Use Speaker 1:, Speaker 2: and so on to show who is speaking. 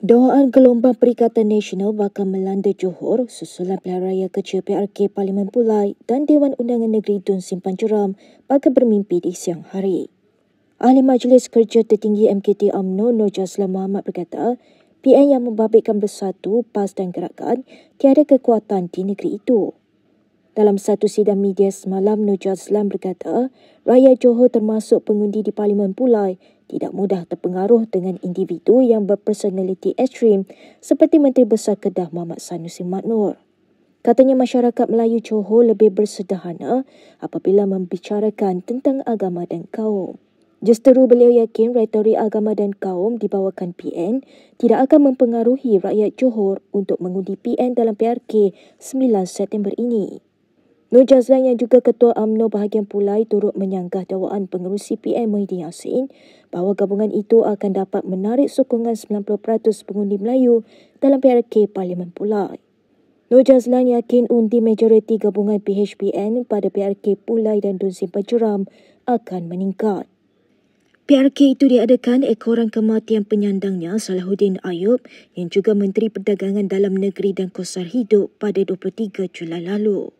Speaker 1: Doaan gelombang Perikatan Nasional bakal melanda Johor susulan pilihan raya kerja PRK Parlimen Pulai dan Dewan Undangan Negeri Dun Simpan Jeram bakal bermimpi di siang hari. Ahli Majlis Kerja Tertinggi MKT UMNO Nur Jaslam Muhammad berkata, PN yang membabitkan bersatu, PAS dan gerakan tiada kekuatan di negeri itu. Dalam satu sidang media semalam, Nur Azlan berkata, rakyat Johor termasuk pengundi di Parlimen Pulai tidak mudah terpengaruh dengan individu yang berpersonaliti ekstrim seperti Menteri Besar Kedah Muhammad Sanusi Maknur. Katanya masyarakat Melayu Johor lebih bersederhana apabila membicarakan tentang agama dan kaum. Justeru beliau yakin retori agama dan kaum dibawakan PN tidak akan mempengaruhi rakyat Johor untuk mengundi PN dalam PRK 9 September ini. Nur Jazlan yang juga ketua amno bahagian Pulai turut menyanggah dakwaan pengerusi PM Muhyiddin Yassin bahawa gabungan itu akan dapat menarik sokongan 90% pengundi Melayu dalam PRK Parlimen Pulai. Nur Jazlan yakin undi majoriti gabungan PHPN pada PRK Pulai dan Dun Simpan Jeram akan meningkat. PRK itu diadakan ekoran kematian penyandangnya Salahuddin Ayub yang juga Menteri Perdagangan Dalam Negeri dan Kosar Hidup pada 23 Julai lalu.